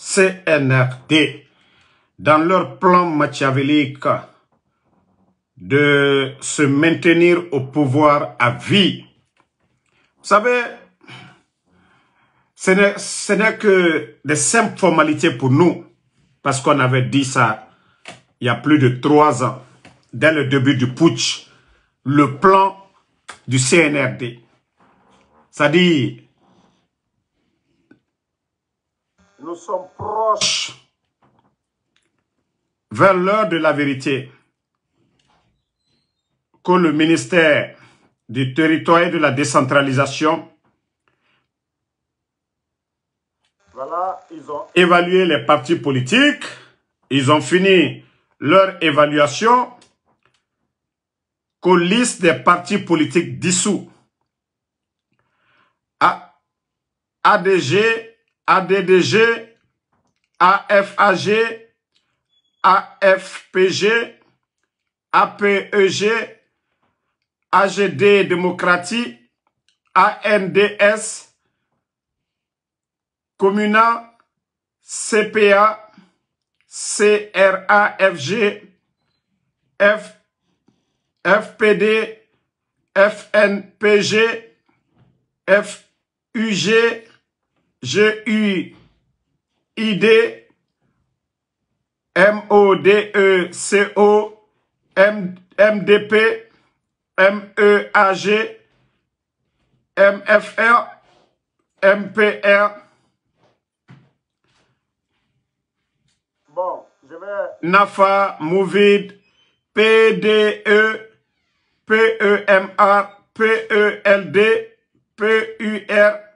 CNRD, dans leur plan machiavélique de se maintenir au pouvoir à vie. Vous savez, ce n'est que des simples formalités pour nous, parce qu'on avait dit ça il y a plus de trois ans, dès le début du putsch, le plan du CNRD. C'est-à-dire nous sommes proches vers l'heure de la vérité que le ministère du territoire et de la décentralisation voilà, ils ont évalué les partis politiques, ils ont fini leur évaluation Que liste des partis politiques dissous. ADG ADDG, AFAG, AFPG, APEG, AGD Démocratie, ANDS, Communa, CPA, CRAFG, F, FPD, FNPG, FUG, j'ai eu idée M-O-D-E-C-O M-D-P M-E-A-G M-F-R M-P-R Bon, je vais... Nafa, Movid P-D-E P-E-M-A e P-E-L-D P-U-R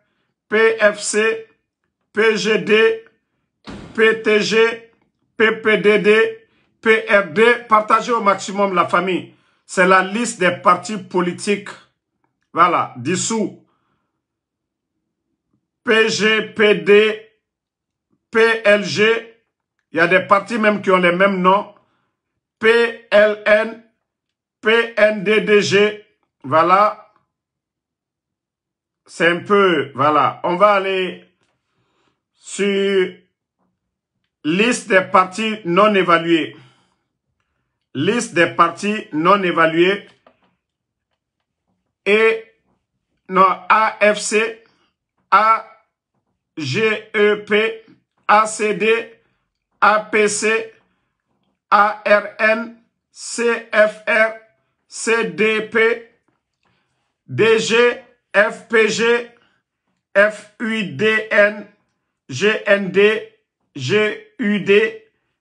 PFC, PGD, PTG, PPDD, PRD. Partagez au maximum la famille. C'est la liste des partis politiques. Voilà, dissous. PGPD, PLG, il y a des partis même qui ont les mêmes noms. PLN, PNDDG, voilà, c'est un peu, voilà, on va aller sur liste des parties non évaluées. Liste des parties non évaluées et non, AFC, AGEP, ACD, APC, ARN, CFR, CDP, DG, FPG, FUDN, GND, GUD,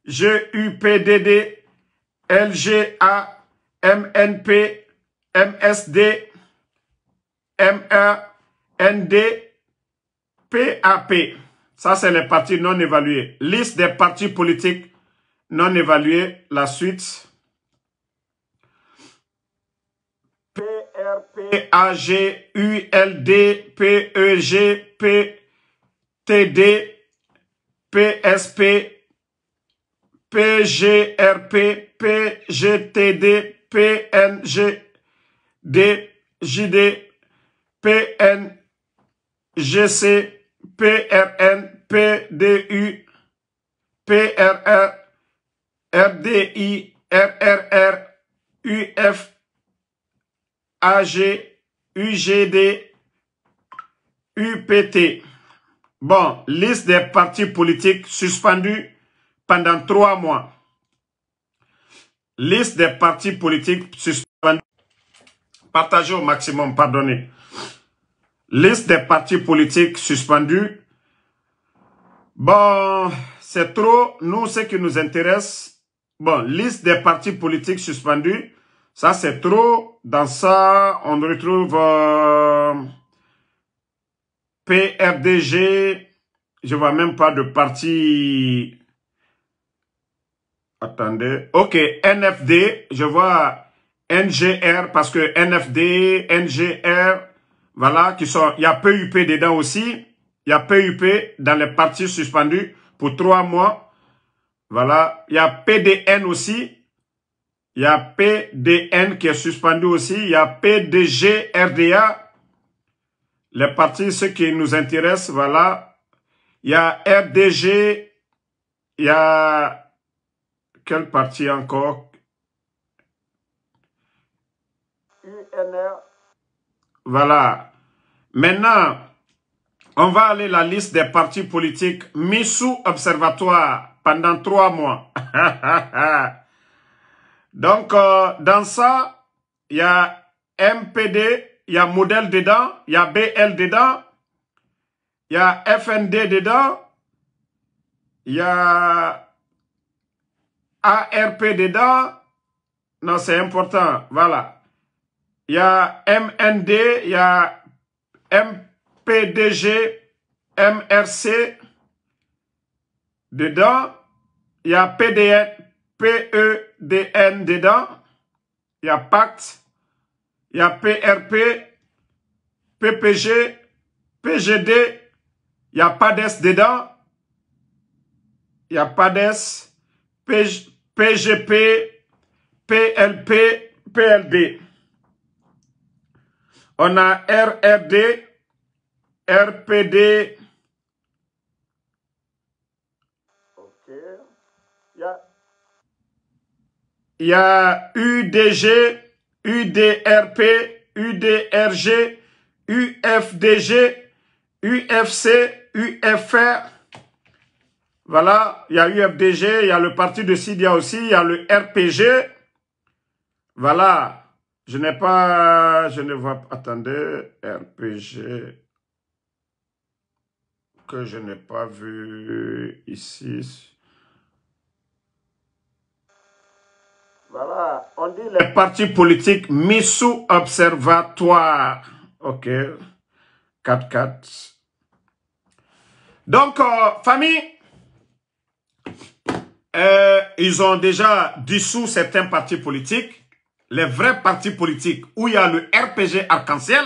GUPDD, LGA, MNP, MSD, ND, PAP. Ça, c'est les partis non évalués. Liste des partis politiques non évalués. La suite. P, A, G, U, L, D, P, E, G, P, T, D, P, S, P, P, G, R, P, P, G, T, D, P, N, G, D, J, D, P, N, G, C, P, R, N, P, D, U, P, R, R, R, D, I, R, R, R, U, F, AG, UGD, UPT. Bon, liste des partis politiques suspendus pendant trois mois. Liste des partis politiques suspendus. Partagez au maximum, pardonnez. Liste des partis politiques suspendus. Bon, c'est trop. Nous, ce qui nous intéresse, bon, liste des partis politiques suspendus, ça c'est trop. Dans ça, on retrouve euh, PRDG. Je vois même pas de parti. Attendez. OK, NFD. Je vois NGR parce que NFD, NGR, voilà, qui sont. Il y a PUP dedans aussi. Il y a PUP dans les parties suspendues pour trois mois. Voilà. Il y a PDN aussi. Il y a PDN qui est suspendu aussi. Il y a PDG, RDA. Les partis, ceux qui nous intéressent, voilà. Il y a RDG. Il y a... Quel parti encore UNR. Voilà. Maintenant, on va aller la liste des partis politiques mis sous observatoire pendant trois mois. Donc, euh, dans ça, il y a MPD, il y a modèle dedans, il y a BL dedans, il y a FND dedans, il y a ARP dedans. Non, c'est important, voilà. Il y a MND, il y a MPDG, MRC dedans, il y a PDN. PEDN dedans, il y a Pacte, il y a PRP, PPG, PGD, il y a PADES dedans, il y a PADES, PGP, PLP, PLD. On a RRD, RPD, il y a UDG, UDRP, UDRG, UFDG, UFC, UFR. Voilà, il y a UFDG, il y a le parti de Sidia aussi, il y a le RPG. Voilà, je n'ai pas, je ne vois pas, attendez, RPG, que je n'ai pas vu ici. on dit les... partis politiques mis sous observatoire. OK. 4-4. Donc, euh, famille, euh, ils ont déjà dissous certains partis politiques. Les vrais partis politiques où il y a le RPG arc-en-ciel,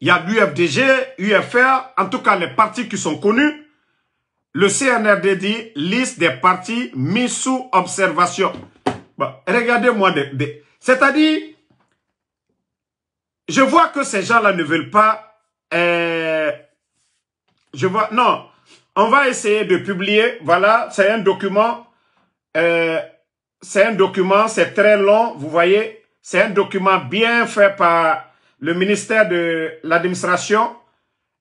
il y a l'UFDG, UFR, en tout cas les partis qui sont connus. Le CNRD dit liste des partis mis sous observation. Bah, regardez-moi. C'est-à-dire, je vois que ces gens-là ne veulent pas... Euh, je vois... Non, on va essayer de publier. Voilà, c'est un document. Euh, c'est un document, c'est très long, vous voyez. C'est un document bien fait par le ministère de l'administration.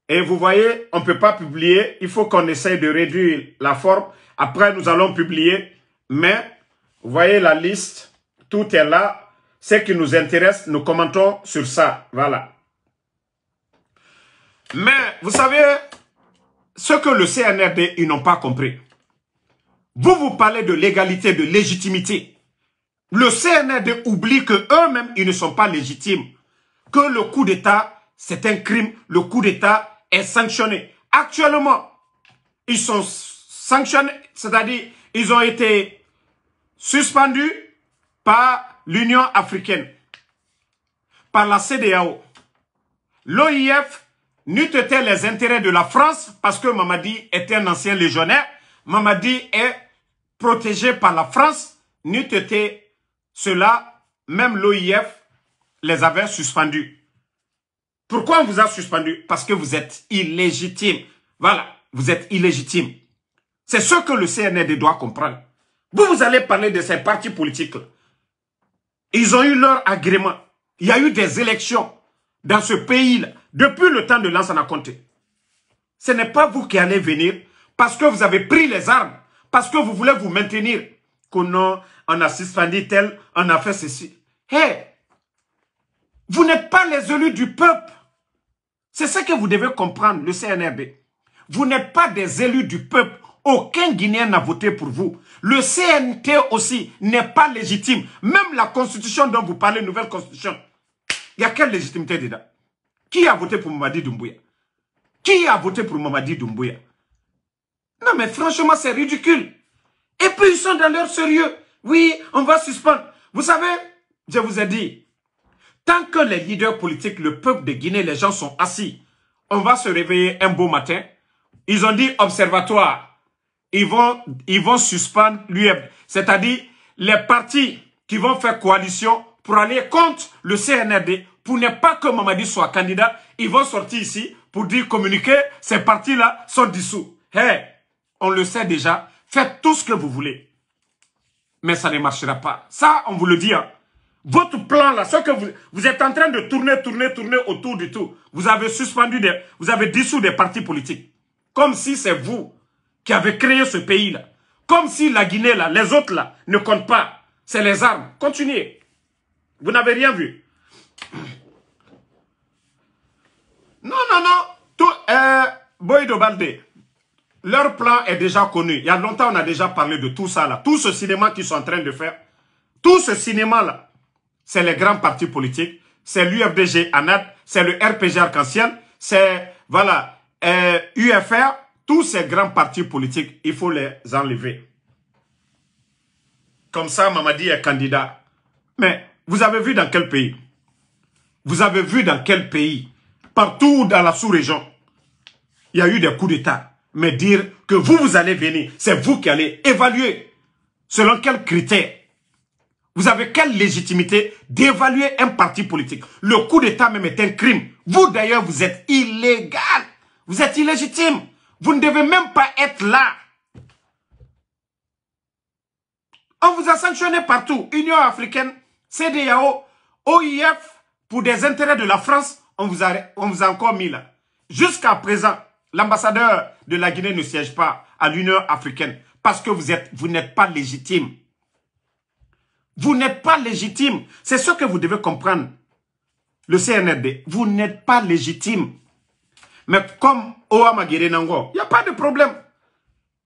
Et vous voyez, on ne peut pas publier. Il faut qu'on essaye de réduire la forme. Après, nous allons publier. Mais vous voyez la liste, tout est là. Ce qui nous intéresse, nous commentons sur ça. Voilà. Mais vous savez, ce que le CNRD, ils n'ont pas compris. Vous, vous parlez de légalité, de légitimité. Le CNRD oublie que eux-mêmes, ils ne sont pas légitimes. Que le coup d'État, c'est un crime. Le coup d'État est sanctionné. Actuellement, ils sont sanctionnés, c'est-à-dire, ils ont été suspendu par l'Union africaine, par la CDAO. L'OIF n'eût été les intérêts de la France parce que Mamadi était un ancien légionnaire. Mamadi est protégé par la France. N'eût cela, même l'OIF les avait suspendus. Pourquoi on vous a suspendu Parce que vous êtes illégitime. Voilà, vous êtes illégitime. C'est ce que le CNRD e doit comprendre. Vous, vous allez parler de ces partis politiques Ils ont eu leur agrément. Il y a eu des élections dans ce pays-là depuis le temps de Lansana compté. Ce n'est pas vous qui allez venir parce que vous avez pris les armes, parce que vous voulez vous maintenir. Qu'on non, on a suspendu tel, on a fait ceci. Hé, eh! vous n'êtes pas les élus du peuple. C'est ça que vous devez comprendre, le CNRB. Vous n'êtes pas des élus du peuple. Aucun Guinéen n'a voté pour vous. Le CNT aussi n'est pas légitime. Même la constitution dont vous parlez, nouvelle constitution, il y a quelle légitimité dedans Qui a voté pour Mamadi Doumbouya Qui a voté pour Mamadi Doumbouya Non mais franchement, c'est ridicule. Et puis ils sont dans leur sérieux. Oui, on va suspendre. Vous savez, je vous ai dit, tant que les leaders politiques, le peuple de Guinée, les gens sont assis, on va se réveiller un beau matin. Ils ont dit observatoire ils vont, ils vont suspendre l'UEB. C'est-à-dire les partis qui vont faire coalition pour aller contre le CNRD, pour ne pas que Mamadi soit candidat, ils vont sortir ici pour dire, communiquer, ces partis-là sont dissous. Hé, eh, on le sait déjà, faites tout ce que vous voulez. Mais ça ne marchera pas. Ça, on vous le dit. Hein. Votre plan là, ce que vous, vous êtes en train de tourner, tourner, tourner autour du tout. Vous avez suspendu des, vous avez dissous des partis politiques. Comme si c'est vous qui avait créé ce pays-là. Comme si la Guinée, là, les autres, là, ne comptent pas. C'est les armes. Continuez. Vous n'avez rien vu. Non, non, non. Tout, euh, leur plan est déjà connu. Il y a longtemps, on a déjà parlé de tout ça, là. Tout ce cinéma qu'ils sont en train de faire, tout ce cinéma, là, c'est les grands partis politiques, c'est l'UFDG ANAD, c'est le RPG Arc-en-Ciel, c'est, voilà, UFR, euh, tous ces grands partis politiques, il faut les enlever. Comme ça, Mamadi est candidat. Mais vous avez vu dans quel pays Vous avez vu dans quel pays Partout dans la sous-région, il y a eu des coups d'État. Mais dire que vous, vous allez venir, c'est vous qui allez évaluer selon quels critères vous avez quelle légitimité d'évaluer un parti politique Le coup d'État même est un crime. Vous d'ailleurs, vous êtes illégal. Vous êtes illégitime. Vous ne devez même pas être là. On vous a sanctionné partout. Union africaine, CDAO, OIF, pour des intérêts de la France, on vous a, on vous encore mis là. Jusqu'à présent, l'ambassadeur de la Guinée ne siège pas à l'Union africaine parce que vous êtes, vous n'êtes pas légitime. Vous n'êtes pas légitime. C'est ce que vous devez comprendre. Le CNRD, vous n'êtes pas légitime. Mais comme Oama Nango, il n'y a pas de problème.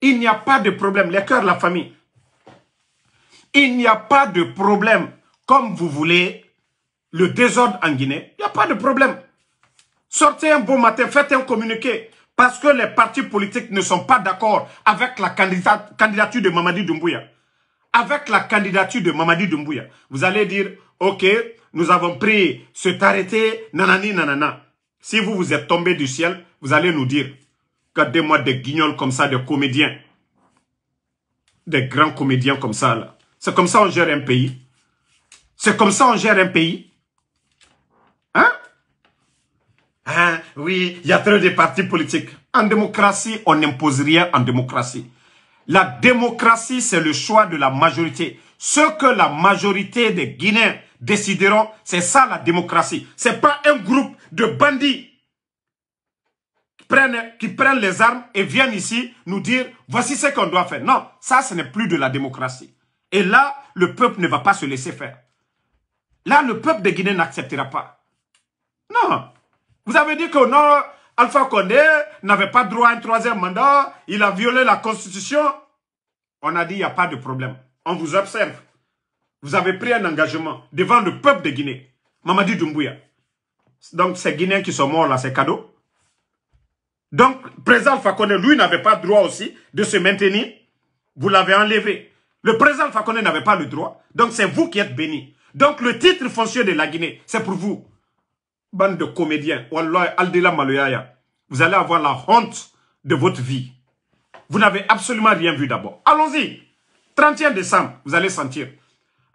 Il n'y a pas de problème. Les cœurs, la famille. Il n'y a pas de problème. Comme vous voulez, le désordre en Guinée, il n'y a pas de problème. Sortez un bon matin, faites un communiqué. Parce que les partis politiques ne sont pas d'accord avec la candidature de Mamadi Doumbouya. Avec la candidature de Mamadi Doumbouya. Vous allez dire, ok, nous avons pris cet arrêté, nanani, nanana. Si vous vous êtes tombé du ciel, vous allez nous dire, gardez-moi des guignols comme ça, des comédiens. Des grands comédiens comme ça, là. C'est comme ça on gère un pays. C'est comme ça on gère un pays. Hein? Hein? Oui, il y a trop de partis politiques. En démocratie, on n'impose rien en démocratie. La démocratie, c'est le choix de la majorité. Ce que la majorité des Guinéens décideront. C'est ça la démocratie. C'est pas un groupe de bandits qui prennent les armes et viennent ici nous dire voici ce qu'on doit faire. Non, ça ce n'est plus de la démocratie. Et là, le peuple ne va pas se laisser faire. Là, le peuple de Guinée n'acceptera pas. Non. Vous avez dit que non, Alpha Condé n'avait pas droit à un troisième mandat, il a violé la constitution. On a dit il n'y a pas de problème. On vous observe vous avez pris un engagement devant le peuple de Guinée, Mamadi Doumbouya. Donc, ces Guinéens qui sont morts là, c'est cadeau. Donc, président Fakone, lui, n'avait pas droit aussi de se maintenir. Vous l'avez enlevé. Le président Fakone n'avait pas le droit. Donc, c'est vous qui êtes béni. Donc, le titre foncier de la Guinée, c'est pour vous. Bande de comédiens. Wallah, Vous allez avoir la honte de votre vie. Vous n'avez absolument rien vu d'abord. Allons-y. 31 décembre, vous allez sentir.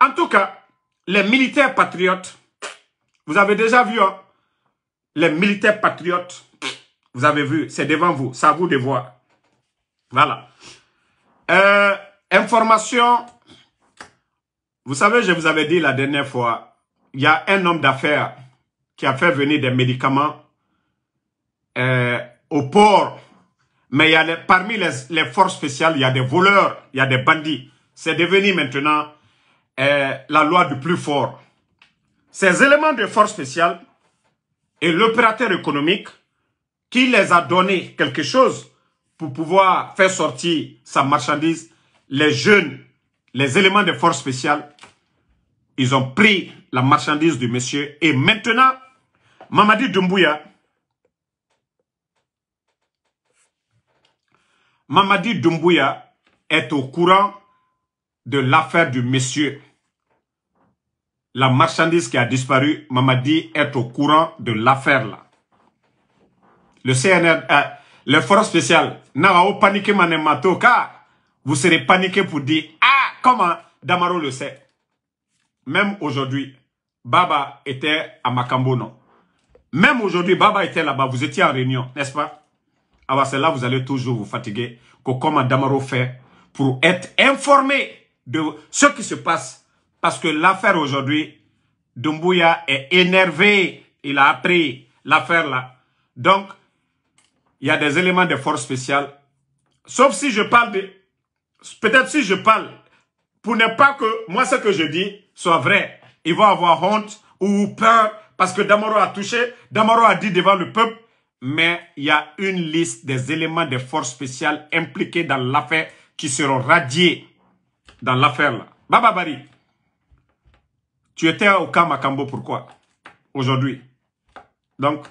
En tout cas, les militaires patriotes, vous avez déjà vu, hein, les militaires patriotes, vous avez vu, c'est devant vous, ça vous de Voilà. Euh, information, vous savez, je vous avais dit la dernière fois, il y a un homme d'affaires qui a fait venir des médicaments euh, au port. Mais il y parmi les forces spéciales, il y a des voleurs, il y a des bandits. C'est devenu maintenant la loi du plus fort. Ces éléments de force spéciale et l'opérateur économique qui les a donné quelque chose pour pouvoir faire sortir sa marchandise, les jeunes, les éléments de force spéciale, ils ont pris la marchandise du monsieur. Et maintenant, Mamadi Doumbouya, Mamadi Doumbouya est au courant de l'affaire du monsieur la marchandise qui a disparu, Mamadi est au courant de l'affaire là. Le CNR, euh, le force spécial, spéciales, pas Manemato, car vous serez paniqué pour dire Ah, comment Damaro le sait. Même aujourd'hui, Baba était à Makambono. non Même aujourd'hui, Baba était là-bas, vous étiez en réunion, n'est-ce pas Alors ah bah, c'est là vous allez toujours vous fatiguer comment Damaro fait pour être informé de ce qui se passe parce que l'affaire aujourd'hui, Dumbuya est énervé. Il a appris l'affaire là. Donc, il y a des éléments de force spéciale. Sauf si je parle de... Peut-être si je parle, pour ne pas que moi ce que je dis soit vrai. Ils vont avoir honte ou peur parce que Damoro a touché, Damoro a dit devant le peuple, mais il y a une liste des éléments de force spéciale impliqués dans l'affaire qui seront radiés dans l'affaire là. Baba Bari. Tu étais au camp Macambo pourquoi Aujourd'hui. Donc,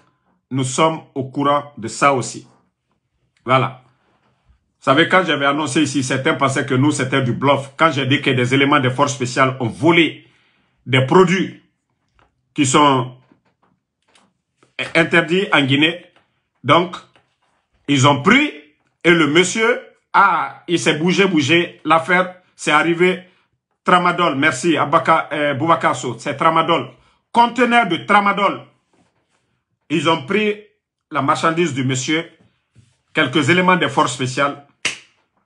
nous sommes au courant de ça aussi. Voilà. Vous savez, quand j'avais annoncé ici, certains pensaient que nous, c'était du bluff. Quand j'ai dit que des éléments des forces spéciales ont volé des produits qui sont interdits en Guinée, donc, ils ont pris et le monsieur, a, il s'est bougé, bougé. L'affaire, s'est arrivée. Tramadol, merci, Abaka, euh, c'est Tramadol. Conteneur de Tramadol. Ils ont pris la marchandise du monsieur, quelques éléments des forces spéciales.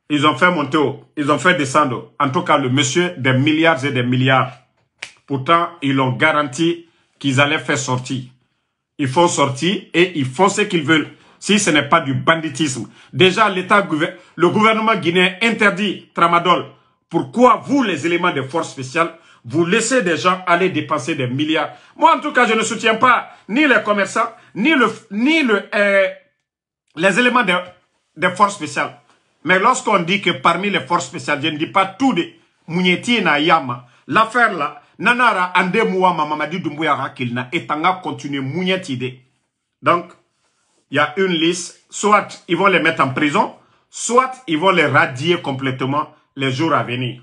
Ils ont fait monter ils ont fait descendre. En tout cas, le monsieur, des milliards et des milliards. Pourtant, ils ont garanti qu'ils allaient faire sortir. Ils font sortir et ils font ce qu'ils veulent. Si ce n'est pas du banditisme. Déjà, l'État, le gouvernement guinéen interdit Tramadol pourquoi vous, les éléments des forces spéciales, vous laissez des gens aller dépenser des milliards Moi, en tout cas, je ne soutiens pas ni les commerçants, ni, le, ni euh, les éléments des de forces spéciales. Mais lorsqu'on dit que parmi les forces spéciales, je ne dis pas tout de na Yama, l'affaire là, Nanara Ande et continue Donc, il y a une liste, soit ils vont les mettre en prison, soit ils vont les radier complètement les jours à venir.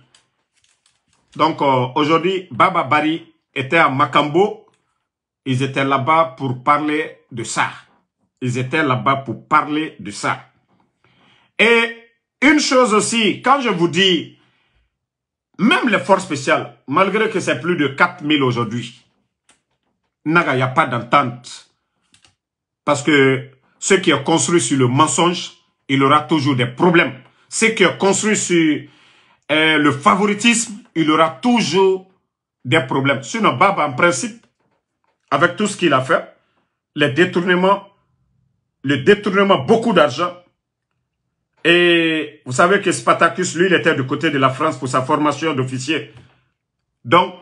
Donc euh, aujourd'hui, Baba Bari était à Makambo. Ils étaient là-bas pour parler de ça. Ils étaient là-bas pour parler de ça. Et une chose aussi, quand je vous dis, même les forces spéciales, malgré que c'est plus de 4000 aujourd'hui, Naga, il n'y a pas d'entente. Parce que ce qui est construit sur le mensonge, il aura toujours des problèmes. Ce qui est construit sur le favoritisme, il aura toujours des problèmes. Sinon, Baba, en principe, avec tout ce qu'il a fait, les détournement, le détournement, beaucoup d'argent. Et vous savez que Spartacus, lui, il était du côté de la France pour sa formation d'officier. Donc,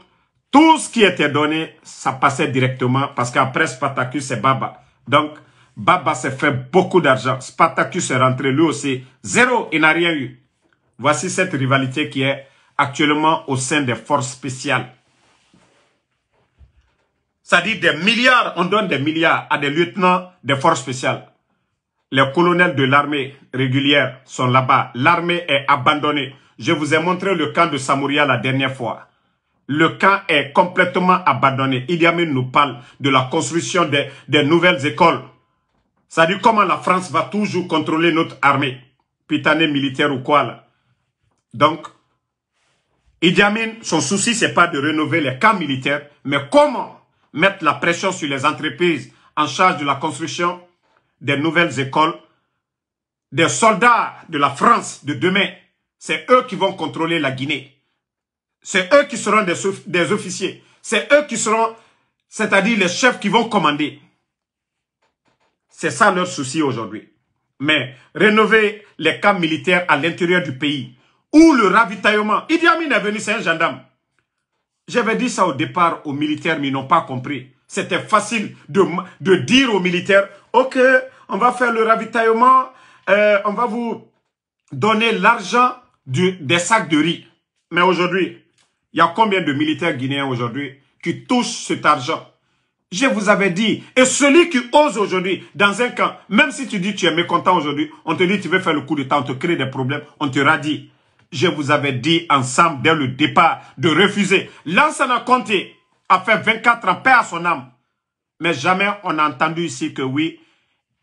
tout ce qui était donné, ça passait directement parce qu'après Spartacus, c'est Baba. Donc, Baba s'est fait beaucoup d'argent. Spartacus est rentré lui aussi. Zéro, il n'a rien eu. Voici cette rivalité qui est actuellement au sein des forces spéciales. Ça dit des milliards, on donne des milliards à des lieutenants des forces spéciales. Les colonels de l'armée régulière sont là-bas. L'armée est abandonnée. Je vous ai montré le camp de Samouria la dernière fois. Le camp est complètement abandonné. Amin nous parle de la construction des, nouvelles écoles. Ça dit comment la France va toujours contrôler notre armée. Putain militaire ou quoi là. Donc, Idi Amin, son souci, c'est pas de rénover les camps militaires, mais comment mettre la pression sur les entreprises en charge de la construction des nouvelles écoles, des soldats de la France de demain. C'est eux qui vont contrôler la Guinée. C'est eux qui seront des, des officiers. C'est eux qui seront, c'est-à-dire les chefs qui vont commander. C'est ça leur souci aujourd'hui. Mais rénover les camps militaires à l'intérieur du pays, ou le ravitaillement. Idi Amin est venu, c'est un gendarme. J'avais dit ça au départ aux militaires, mais ils n'ont pas compris. C'était facile de, dire aux militaires, OK, on va faire le ravitaillement, euh, on va vous donner l'argent des sacs de riz. Mais aujourd'hui, il y a combien de militaires guinéens aujourd'hui qui touchent cet argent Je vous avais dit, et celui qui ose aujourd'hui, dans un camp, même si tu dis tu es mécontent aujourd'hui, on te dit tu veux faire le coup de temps, on te crée des problèmes, on te radie. Je vous avais dit ensemble dès le départ de refuser. L'ancien Comté a fait 24 ans, paix à son âme. Mais jamais on a entendu ici que oui,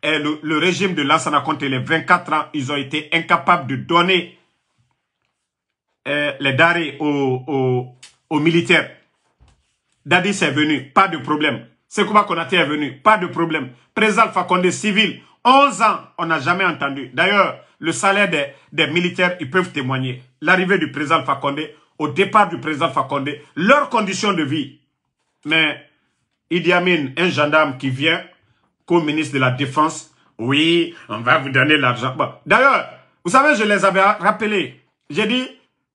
le, régime de Lansana Conté, les 24 ans, ils ont été incapables de donner euh, les darés aux, militaires. Dadis est venu, pas de problème. Sekouba Konaté est venu, pas de problème. Président Fakonde civil, 11 ans, on n'a jamais entendu. D'ailleurs, le salaire des, militaires, ils peuvent témoigner. L'arrivée du président Fakonde, au départ du président Fakonde, leurs conditions de vie. Mais Idi Amin, un gendarme qui vient, qu'au ministre de la Défense, oui, on va vous donner l'argent. D'ailleurs, vous savez, je les avais rappelés. J'ai dit,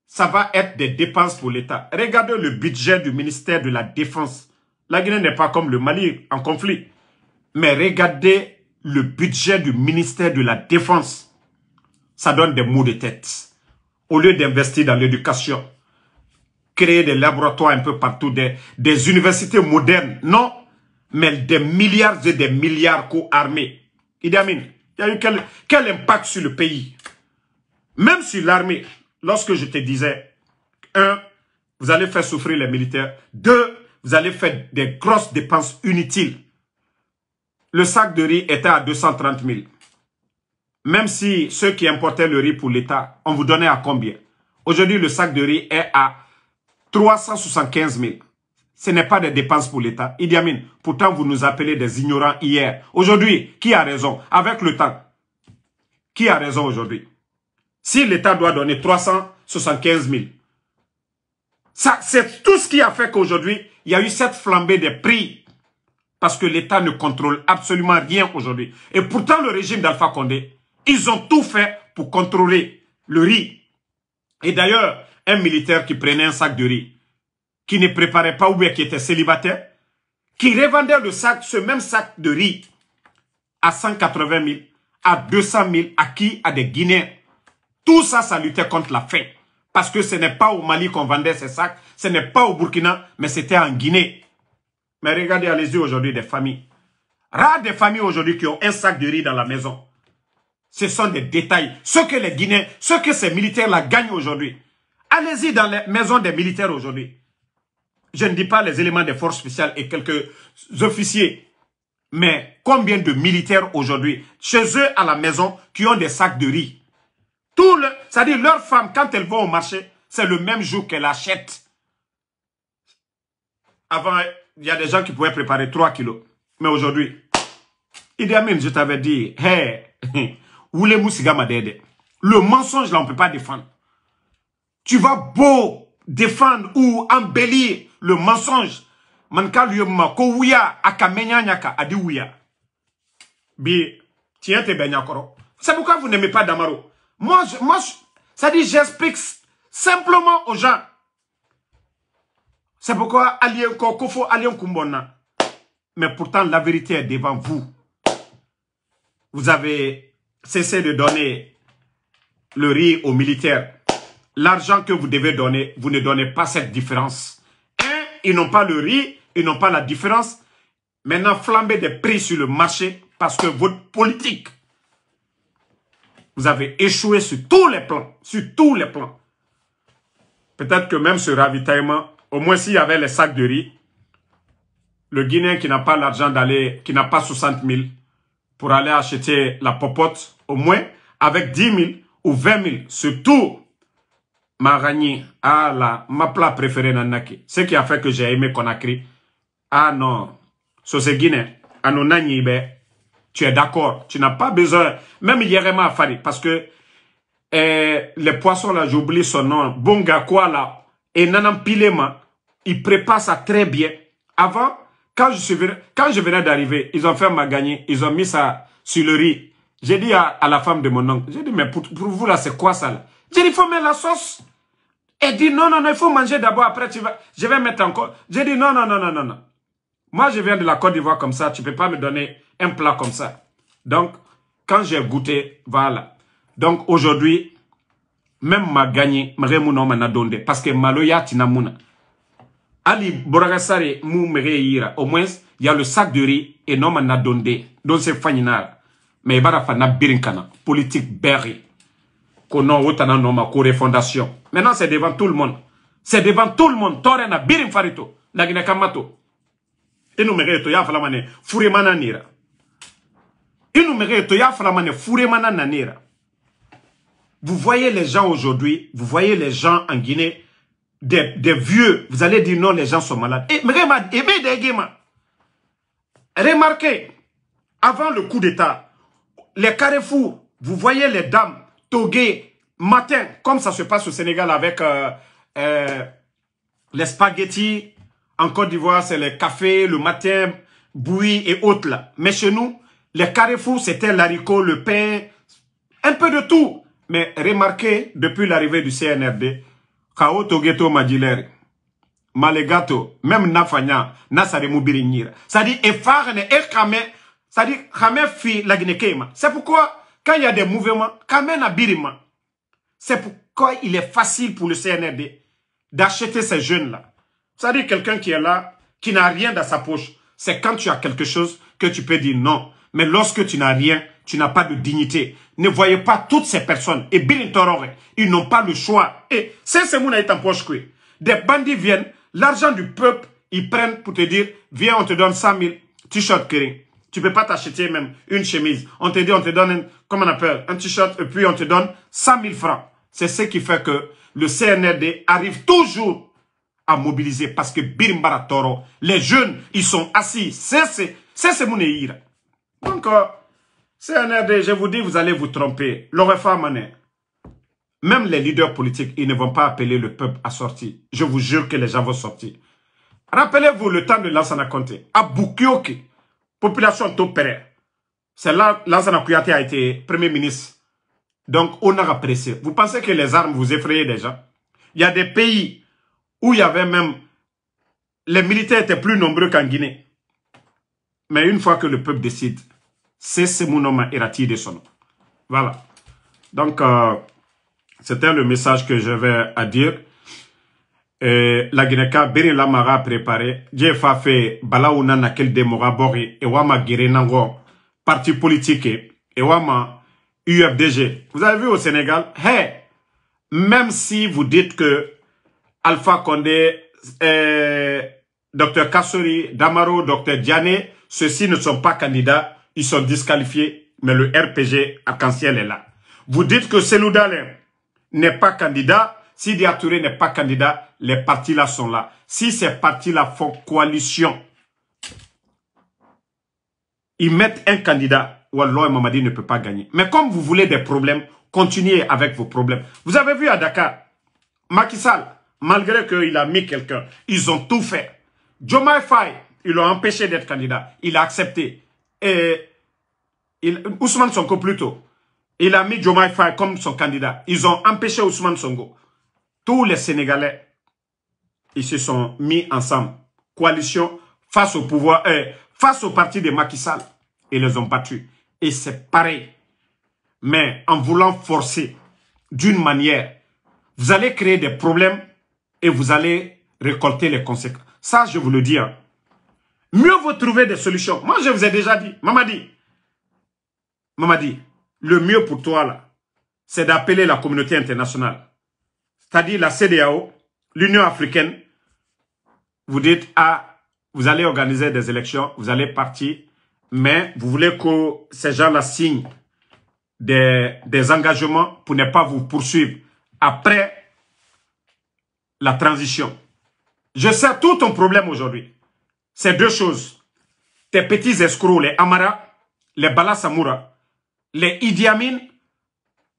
ça va être des dépenses pour l'État. Regardez le budget du ministère de la Défense. La Guinée n'est pas comme le Mali en conflit. Mais regardez le budget du ministère de la Défense ça donne des maux de tête. Au lieu d'investir dans l'éducation, créer des laboratoires un peu partout, des, universités modernes, non, mais des milliards et des milliards co-armés. Idamine, il y a eu quel, quel impact sur le pays Même sur l'armée, lorsque je te disais, un, vous allez faire souffrir les militaires. Deux, vous allez faire des grosses dépenses inutiles. Le sac de riz était à 230 000. Même si ceux qui importaient le riz pour l'État, on vous donnait à combien Aujourd'hui, le sac de riz est à 375 000. Ce n'est pas des dépenses pour l'État. Idi Amin, pourtant vous nous appelez des ignorants hier. Aujourd'hui, qui a raison Avec le temps, qui a raison aujourd'hui Si l'État doit donner 375 000, ça, c'est tout ce qui a fait qu'aujourd'hui, il y a eu cette flambée des prix. Parce que l'État ne contrôle absolument rien aujourd'hui. Et pourtant, le régime d'Alpha Condé ils ont tout fait pour contrôler le riz. Et d'ailleurs, un militaire qui prenait un sac de riz, qui ne préparait pas ou bien qui était célibataire, qui revendait le sac, ce même sac de riz à 180 000, à 200 000, à qui À des Guinéens. Tout ça, ça luttait contre la faim. Parce que ce n'est pas au Mali qu'on vendait ces sacs, ce n'est pas au Burkina, mais c'était en Guinée. Mais regardez à les yeux aujourd'hui des familles. Rares des familles aujourd'hui qui ont un sac de riz dans la maison ce sont des détails. Ce que les Guinéens, ce que ces militaires-là gagnent aujourd'hui. Allez-y dans les maisons des militaires aujourd'hui. Je ne dis pas les éléments des forces spéciales et quelques officiers. Mais combien de militaires aujourd'hui, chez eux à la maison, qui ont des sacs de riz Tout le, C'est-à-dire leur femme, quand elles vont au marché, c'est le même jour qu'elles achètent. Avant, il y a des gens qui pouvaient préparer 3 kilos. Mais aujourd'hui, Idi Amin, je t'avais dit, hey, Le mensonge, là, on ne peut pas défendre. Tu vas beau défendre ou embellir le mensonge. Bi, C'est pourquoi vous n'aimez pas Damaro. Moi, ça dit, j'explique simplement aux gens. C'est pourquoi Alien Kokofo, Alien Kumbona. Mais pourtant, la vérité est devant vous. Vous avez Cessez de donner le riz aux militaires. L'argent que vous devez donner, vous ne donnez pas cette différence. Un, hein? ils n'ont pas le riz, ils n'ont pas la différence. Maintenant, flambez des prix sur le marché parce que votre politique, vous avez échoué sur tous les plans, sur tous les plans. Peut-être que même ce ravitaillement, au moins s'il y avait les sacs de riz, le Guinéen qui n'a pas l'argent d'aller, qui n'a pas 60 000, pour aller acheter la popote, au moins, avec 10 000 ou 20 000, surtout gagne. Ah là. ma plat préféré Nanaki. Ce qui a fait que j'ai aimé konakri Ah non. Sur à Guinée. Ah ben, tu es d'accord. Tu n'as pas besoin. Même à Fari, parce que eh, les poissons là, j'oublie son nom. Bonga quoi là. Et Nanam Pilema, il prépare ça très bien. Avant, quand je, suis venu, quand je venais d'arriver, ils ont fait ma gagner, ils ont mis ça sur le riz. J'ai dit à, la femme de mon oncle, j'ai dit, mais pour, vous là, c'est quoi ça là J'ai dit, il faut mettre la sauce. Elle dit, non, non, non, il faut manger d'abord, après tu vas, je vais mettre encore. J'ai dit, non, non, non, non, non, Moi, je viens de la Côte d'Ivoire comme ça, tu ne peux pas me donner un plat comme ça. Donc, quand j'ai goûté, voilà. Donc, aujourd'hui, même ma gagné, m'a donné, parce que maloya Tinamouna. Ali Boragasare Mumere au moins, il y a le sac de riz et non a donné. Donc c'est faninar. Mais il va fana birinkana. Politique berry. Qu'on otana noma kore fondation. Maintenant c'est devant tout le monde. C'est devant tout le monde. Torena birin farito. Nagina kamato. Inu mege to ya flamane fure mana nira. Inu nous to ya flamane fure Nira Vous voyez les gens aujourd'hui, vous voyez les gens en Guinée, des, vieux, vous allez dire non, les gens sont malades. Et, remarquez, avant le coup d'État, les carrefours, vous voyez les dames, toguées, matin, comme ça se passe au Sénégal avec euh, euh, les spaghettis, en Côte d'Ivoire, c'est les cafés, le matin, bouillie et autres. Là. Mais chez nous, les carrefours, c'était l'haricot, le pain, un peu de tout. Mais remarquez, depuis l'arrivée du CNRD, même cest fi c'est pourquoi quand il y a des mouvements na c'est pourquoi il est facile pour le CNRD d'acheter ces jeunes là c'est-à-dire quelqu'un qui est là qui n'a rien dans sa poche c'est quand tu as quelque chose que tu peux dire non mais lorsque tu n'as rien tu n'as pas de dignité. Ne voyez pas toutes ces personnes. Et Toro. ils n'ont pas le choix. Et c'est ce monde est en poche Des bandits viennent, l'argent du peuple, ils prennent pour te dire, viens, on te donne 100 000 t-shirts Tu Tu peux pas t'acheter même une chemise. On te dit, on te donne, un, comment on appelle, un t-shirt, et puis on te donne 100 000 francs. C'est ce qui fait que le CNRD arrive toujours à mobiliser parce que Baratoro, les jeunes, ils sont assis. C'est ce, c'est Donc, euh, c'est un R.D. je vous dis, vous allez vous tromper. Même les leaders politiques, ils ne vont pas appeler le peuple à sortir. Je vous jure que les gens vont sortir. Rappelez-vous le temps de Lansana Conté. À Bukioki, population top-père. C'est là que Lansana Kouyaté a été premier ministre. Donc, on a apprécié. Vous pensez que les armes vous effrayez déjà Il y a des pays où il y avait même... Les militaires étaient plus nombreux qu'en Guinée. Mais une fois que le peuple décide, c'est Sese Mounoma Irati son. Voilà. Donc, euh, c'était le message que j'avais à dire. Et la Guineka, Beri Lamara a préparé. Dieu fa fait Balaouna Nakel Demora Bori et Wama Girenango, parti politique et Wama UFDG. Vous avez vu au Sénégal, hey, même si vous dites que Alpha Condé, euh, Docteur Dr Kassori, Damaro, Docteur Diané, ceux-ci ne sont pas candidats, ils sont disqualifiés, mais le RPG arc-en-ciel est là. Vous dites que Selou n'est pas candidat, si Diatouré n'est pas candidat, les partis là sont là. Si ces partis là font coalition, ils mettent un candidat, Wallah et Mamadi ne peut pas gagner. Mais comme vous voulez des problèmes, continuez avec vos problèmes. Vous avez vu à Dakar, Macky Sall, malgré qu'il a mis quelqu'un, ils ont tout fait. Jomai Faye, ils l'ont empêché d'être candidat. Il a accepté. Et il, Ousmane Sonko plutôt, il a mis Jomai Faye comme son candidat. Ils ont empêché Ousmane Sonko. Tous les Sénégalais, ils se sont mis ensemble. Coalition face au pouvoir, euh, face au parti de Macky Sall. Ils les ont battus. Et c'est pareil. Mais en voulant forcer d'une manière, vous allez créer des problèmes et vous allez récolter les conséquences. Ça, je vous le dis. Hein. Mieux vaut trouver des solutions. Moi, je vous ai déjà dit, Mamadi, dit le mieux pour toi, là, c'est d'appeler la communauté internationale. C'est-à-dire la CDAO, l'Union africaine. Vous dites, ah, vous allez organiser des élections, vous allez partir, mais vous voulez que ces gens-là signent des, des engagements pour ne pas vous poursuivre après la transition. Je sais tout ton problème aujourd'hui. C'est deux choses. Tes petits escrocs, les Amara, les Bala Samoura. Les idiamines,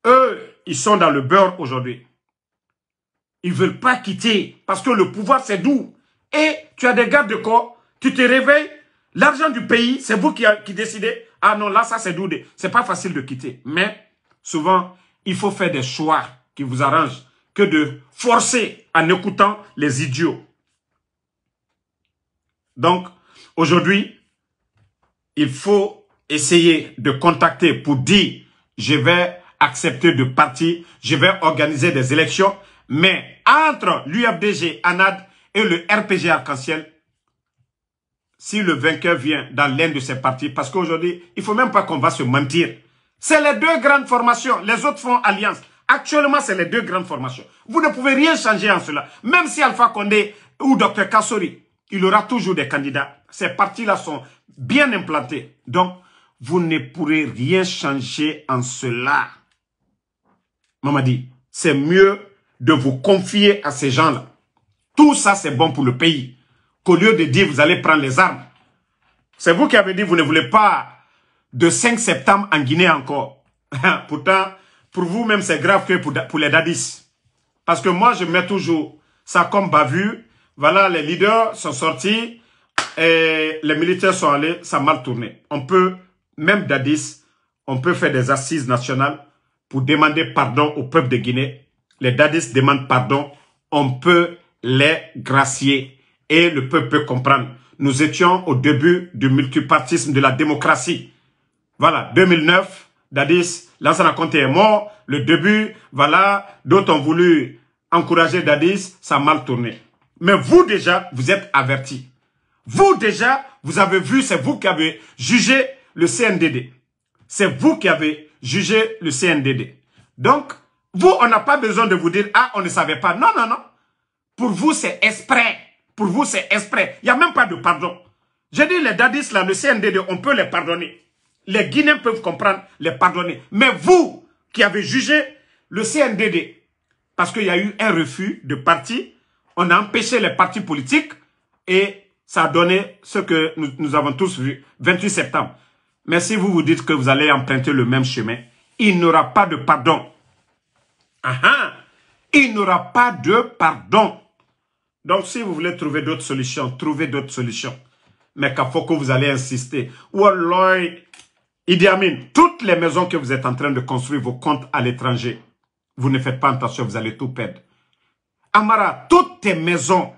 eux, ils sont dans le beurre aujourd'hui. Ils veulent pas quitter parce que le pouvoir, c'est doux. Et tu as des gardes de corps, tu te réveilles, l'argent du pays, c'est vous qui, décidez. Ah non, là, ça, c'est doux. C'est pas facile de quitter. Mais souvent, il faut faire des choix qui vous arrangent que de forcer en écoutant les idiots. Donc, aujourd'hui, il faut essayer de contacter pour dire je vais accepter de partir, je vais organiser des élections, mais entre l'UFDG, ANAD et le RPG Arc-en-Ciel, si le vainqueur vient dans l'un de ces partis, parce qu'aujourd'hui, il faut même pas qu'on va se mentir. C'est les deux grandes formations, les autres font alliance. Actuellement, c'est les deux grandes formations. Vous ne pouvez rien changer en cela. Même si Alpha Condé ou Dr Kassori, il aura toujours des candidats. Ces partis-là sont bien implantés. Donc, vous ne pourrez rien changer en cela. Maman dit, c'est mieux de vous confier à ces gens-là. Tout ça, c'est bon pour le pays. Qu'au lieu de dire, vous allez prendre les armes. C'est vous qui avez dit, vous ne voulez pas de 5 septembre en Guinée encore. Pourtant, pour vous-même, c'est grave que pour, les dadis. Parce que moi, je mets toujours ça comme bavure. Voilà, les leaders sont sortis et les militaires sont allés, ça a mal tourné. On peut même Dadis, on peut faire des assises nationales pour demander pardon au peuple de Guinée. Les Dadis demandent pardon, on peut les gracier et le peuple peut comprendre. Nous étions au début du multipartisme de la démocratie. Voilà, 2009, Dadis, Lansana Conté est mort. Le début, voilà, d'autres ont voulu encourager Dadis, ça a mal tourné. Mais vous déjà, vous êtes avertis. Vous déjà, vous avez vu, c'est vous qui avez jugé le CNDD. C'est vous qui avez jugé le CNDD. Donc, vous, on n'a pas besoin de vous dire, ah, on ne savait pas. Non, non, non. Pour vous, c'est exprès. Pour vous, c'est exprès. Il n'y a même pas de pardon. J'ai dit, les dadis, là, le CNDD, on peut les pardonner. Les Guinéens peuvent comprendre, les pardonner. Mais vous, qui avez jugé le CNDD, parce qu'il y a eu un refus de parti, on a empêché les partis politiques et ça a donné ce que nous, nous avons tous vu, 28 septembre. Mais si vous vous dites que vous allez emprunter le même chemin, il n'y aura pas de pardon. Ah, ah. il n'y aura pas de pardon. Donc si vous voulez trouver d'autres solutions, trouvez d'autres solutions. Mais qu'à faut que vous allez insister. Wallah, Idi Amin, toutes les maisons que vous êtes en train de construire vos comptes à l'étranger, vous ne faites pas attention, vous allez tout perdre. Amara, toutes tes maisons,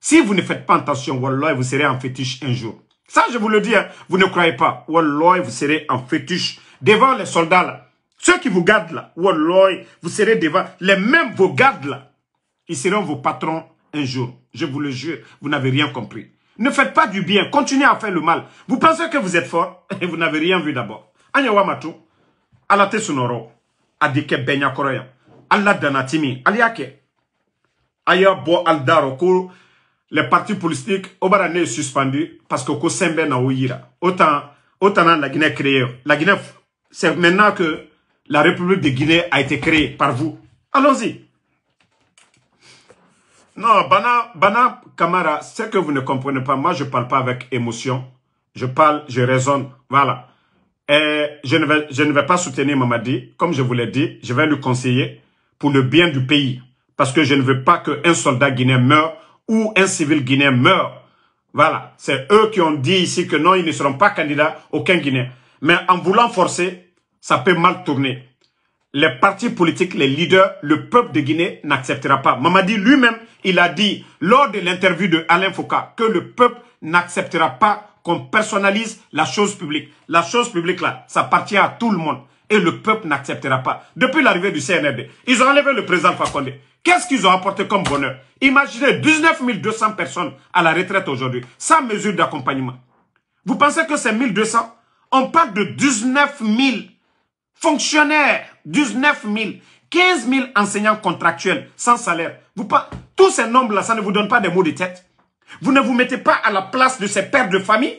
si vous ne faites pas attention, Wallah, vous serez en fétiche un jour. Ça, je vous le dis, hein, vous ne croyez pas. vous serez en fétiche devant les soldats Ceux qui vous gardent là, vous serez devant les mêmes vos gardes là. Ils seront vos patrons un jour. Je vous le jure, vous n'avez rien compris. Ne faites pas du bien, continuez à faire le mal. Vous pensez que vous êtes fort et vous n'avez rien vu d'abord. Anyawa Alate Sunoro, Adike Benya Koroya, Allah Danatimi, Aliake, Bo les partis politiques Obarané est suspendu parce que ko na autant la Guinée créée la Guinée c'est maintenant que la République de Guinée a été créée par vous allons-y non Bana Bana Kamara ce que vous ne comprenez pas moi je ne parle pas avec émotion je parle je raisonne voilà et je ne vais je ne vais pas soutenir Mamadi comme je vous l'ai dit je vais lui conseiller pour le bien du pays parce que je ne veux pas qu'un soldat guinéen meure où un civil guinéen meurt. Voilà, c'est eux qui ont dit ici que non, ils ne seront pas candidats, aucun Guinéen. Mais en voulant forcer, ça peut mal tourner. Les partis politiques, les leaders, le peuple de Guinée n'acceptera pas. Mamadi lui-même, il a dit lors de l'interview de Alain Foucault que le peuple n'acceptera pas qu'on personnalise la chose publique. La chose publique, là, ça appartient à tout le monde. Et le peuple n'acceptera pas. Depuis l'arrivée du CNRD, ils ont enlevé le président Fakonde. Qu'est-ce qu'ils ont apporté comme bonheur Imaginez 19 200 personnes à la retraite aujourd'hui, sans mesure d'accompagnement. Vous pensez que c'est 1200 On parle de 19 000 fonctionnaires, 19 000, 15 000 enseignants contractuels sans salaire. Vous Tous ces nombres-là, ça ne vous donne pas des mots de tête. Vous ne vous mettez pas à la place de ces pères de famille.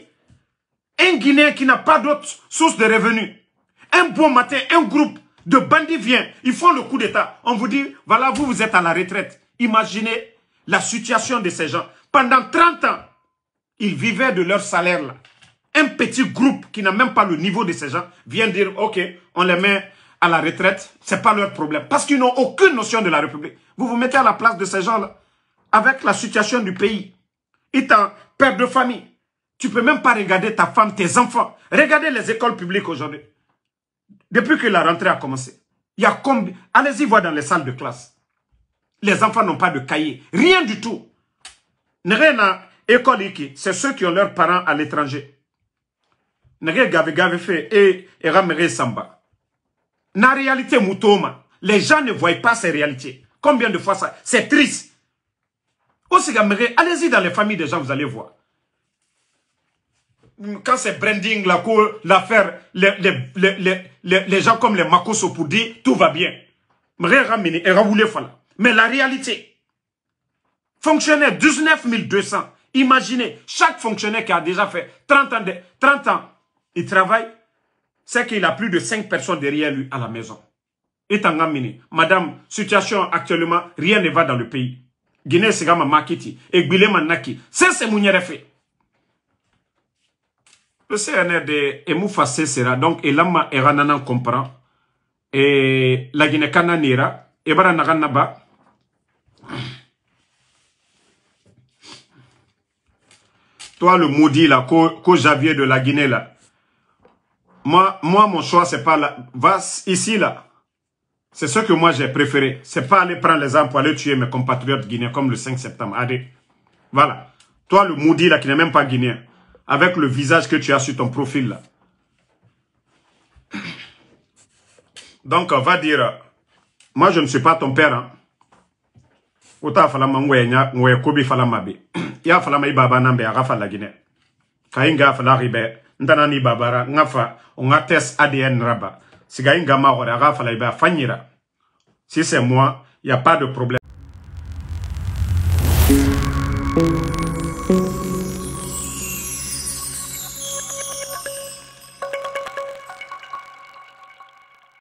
Un Guinéen qui n'a pas d'autre source de revenus. Un bon matin, un groupe de bandits viennent, ils font le coup d'État. On vous dit, voilà, vous, vous êtes à la retraite. Imaginez la situation de ces gens. Pendant 30 ans, ils vivaient de leur salaire là. Un petit groupe qui n'a même pas le niveau de ces gens vient dire, ok, on les met à la retraite, c'est pas leur problème. Parce qu'ils n'ont aucune notion de la République. Vous vous mettez à la place de ces gens-là, avec la situation du pays. Étant père de famille, tu peux même pas regarder ta femme, tes enfants. Regardez les écoles publiques aujourd'hui. Depuis que la rentrée a commencé, il y a combien... Allez-y voir dans les salles de classe. Les enfants n'ont pas de cahier. Rien du tout. école c'est ceux qui ont leurs parents à l'étranger. et Samba. La réalité les gens ne voient pas ces réalités. Combien de fois ça C'est triste. Allez-y dans les familles des gens, vous allez voir quand c'est branding, la cour, l'affaire, les, les, les, les, gens comme les Makoso pour dire tout va bien. Mais la réalité, fonctionnaire 19 200, imaginez, chaque fonctionnaire qui a déjà fait 30 ans, 30 ans il travaille, c'est qu'il a plus de 5 personnes derrière lui à la maison. Et Tangamini, madame, situation actuellement, rien ne va dans le pays. Guinée, c'est Makiti, et Naki. C'est ce que fait. CNR de Emoufa sera donc il a Eranana comprend et la Guinée Nera Ebara Toi le maudit là, que Javier de la Guinée là. Moi, moi mon choix c'est pas là. Va ici là. C'est ce que moi j'ai préféré. C'est pas aller prendre les armes pour aller tuer mes compatriotes guinéens comme le 5 septembre. Allez. Voilà. Toi le maudit là qui n'est même pas guinéen avec le visage que tu as sur ton profil. Là. Donc, on va dire, moi, je ne suis pas ton père. Hein. Ota falama ngwenya ngwe kobi falama Ya falama ibaba nambe aga fala gine. Kainga fala ribe ndana babara ngafa on test ADN raba. Siga inga ma gore aga fala iba fanyira. Si c'est moi, il y a pas de problème.